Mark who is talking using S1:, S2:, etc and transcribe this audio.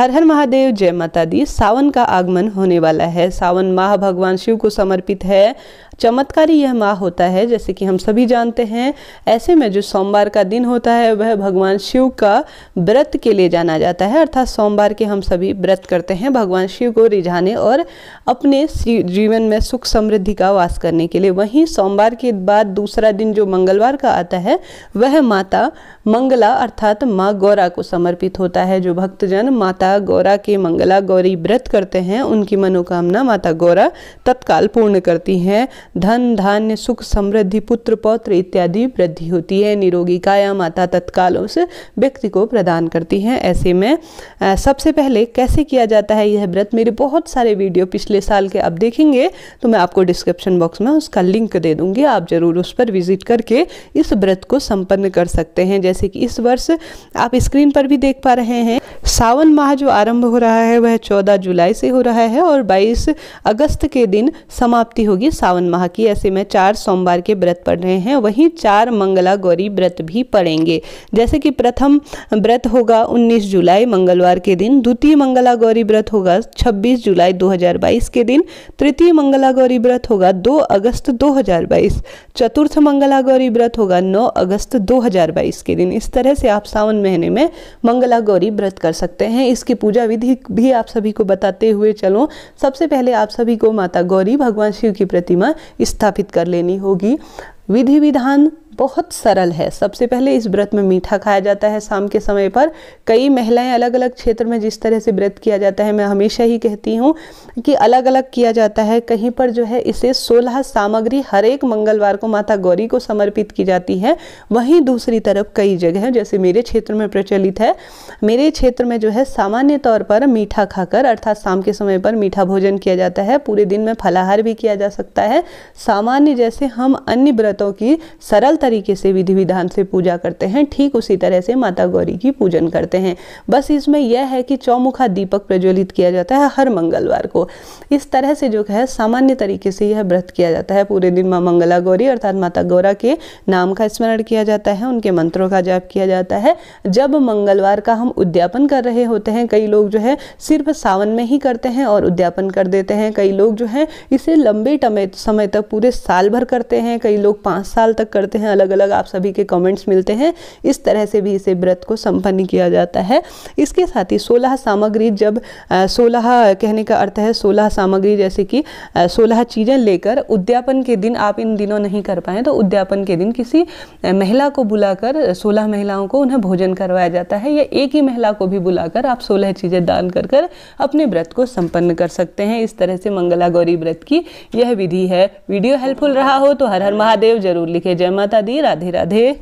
S1: हर हर महादेव जय माता दी सावन का आगमन होने वाला है सावन माह भगवान शिव को समर्पित है चमत्कारी यह माह होता है जैसे कि हम सभी जानते हैं ऐसे में जो सोमवार का दिन होता है वह भगवान शिव का व्रत के लिए जाना जाता है अर्थात सोमवार के हम सभी व्रत करते हैं भगवान शिव को रिझाने और अपने जीवन में सुख समृद्धि का वास करने के लिए वहीं सोमवार के बाद दूसरा दिन जो मंगलवार का आता है वह माता मंगला अर्थात माँ गौरा को समर्पित होता है जो भक्तजन माता माता गौरा के मंगला गौरी व्रत करते हैं उनकी मनोकामना माता गौरा तत्काल पूर्ण करती हैं धन धान्य सुख समृद्धि पुत्र पौत्र इत्यादि वृद्धि होती है निरोगी काया माता तत्काल उस व्यक्ति को प्रदान करती हैं ऐसे में सबसे पहले कैसे किया जाता है यह व्रत मेरे बहुत सारे वीडियो पिछले साल के आप देखेंगे तो मैं आपको डिस्क्रिप्शन बॉक्स में उसका लिंक दे दूंगी आप ज़रूर उस पर विजिट करके इस व्रत को संपन्न कर सकते हैं जैसे कि इस वर्ष आप स्क्रीन पर भी देख पा रहे हैं सावन माह जो आरंभ हो रहा है वह 14 जुलाई से हो रहा है और 22 अगस्त के दिन समाप्ति होगी सावन माह की ऐसे में चार सोमवार के व्रत पड़ रहे हैं वहीं चार मंगला गौरी व्रत भी पड़ेंगे जैसे कि प्रथम व्रत होगा 19 जुलाई मंगलवार के दिन द्वितीय मंगला गौरी व्रत होगा 26 जुलाई 2022 के दिन तृतीय मंगला गौरी व्रत होगा 2 अगस्त 2022 चतुर्थ मंगला गौरी व्रत होगा 9 अगस्त 2022 के दिन इस तरह से आप सावन महीने में मंगला गौरी व्रत कर सकते सकते हैं इसकी पूजा विधि भी आप सभी को बताते हुए चलो सबसे पहले आप सभी को माता गौरी भगवान शिव की प्रतिमा स्थापित कर लेनी होगी विधि विधान बहुत सरल है सबसे पहले इस व्रत में मीठा खाया जाता है शाम के समय पर कई महिलाएं अलग अलग क्षेत्र में जिस तरह से व्रत किया जाता है मैं हमेशा ही कहती हूँ कि अलग अलग किया जाता है कहीं पर जो है इसे सोलह सामग्री हर एक मंगलवार को माता गौरी को समर्पित की जाती है वहीं दूसरी तरफ कई जगह जैसे मेरे क्षेत्र में प्रचलित है मेरे क्षेत्र में जो है सामान्य तौर पर मीठा खाकर अर्थात शाम के समय पर मीठा भोजन किया जाता है पूरे दिन में फलाहार भी किया जा सकता है सामान्य जैसे हम अन्य व्रतों की सरल तरीके से विधि विधान से पूजा करते हैं ठीक उसी तरह से माता गौरी की पूजन करते हैं बस इसमें यह है कि चौमुखा दीपक प्रज्वलित किया जाता है हर मंगलवार को इस तरह से जो है सामान्य तरीके से यह व्रत किया जाता है पूरे दिन माँ मंगला गौरी अर्थात माता गौरा के नाम का स्मरण किया जाता है उनके मंत्रों का जाप किया जाता है जब मंगलवार का हम उद्यापन कर रहे होते हैं कई लोग जो है सिर्फ सावन में ही करते हैं और उद्यापन कर देते हैं कई लोग जो है इसे लंबे समय तक पूरे साल भर करते हैं कई लोग पाँच साल तक करते हैं अलग अलग आप सभी के कमेंट्स मिलते हैं इस तरह से भी इसे व्रत को संपन्न किया जाता है इसके साथ ही सोलह सामग्री जब सोलह कहने का अर्थ है सोलह सामग्री जैसे कि सोलह चीज़ें लेकर उद्यापन के दिन आप इन दिनों नहीं कर पाएँ तो उद्यापन के दिन किसी महिला को बुलाकर सोलह महिलाओं को उन्हें भोजन करवाया जाता है या एक ही महिला को भी बुलाकर आप सोलह चीज़ें दान कर कर अपने व्रत को संपन्न कर सकते हैं इस तरह से मंगला गौरी व्रत की यह विधि है वीडियो हेल्पफुल रहा हो तो हर हर महादेव जरूर लिखे जय माता राधे राधे राधे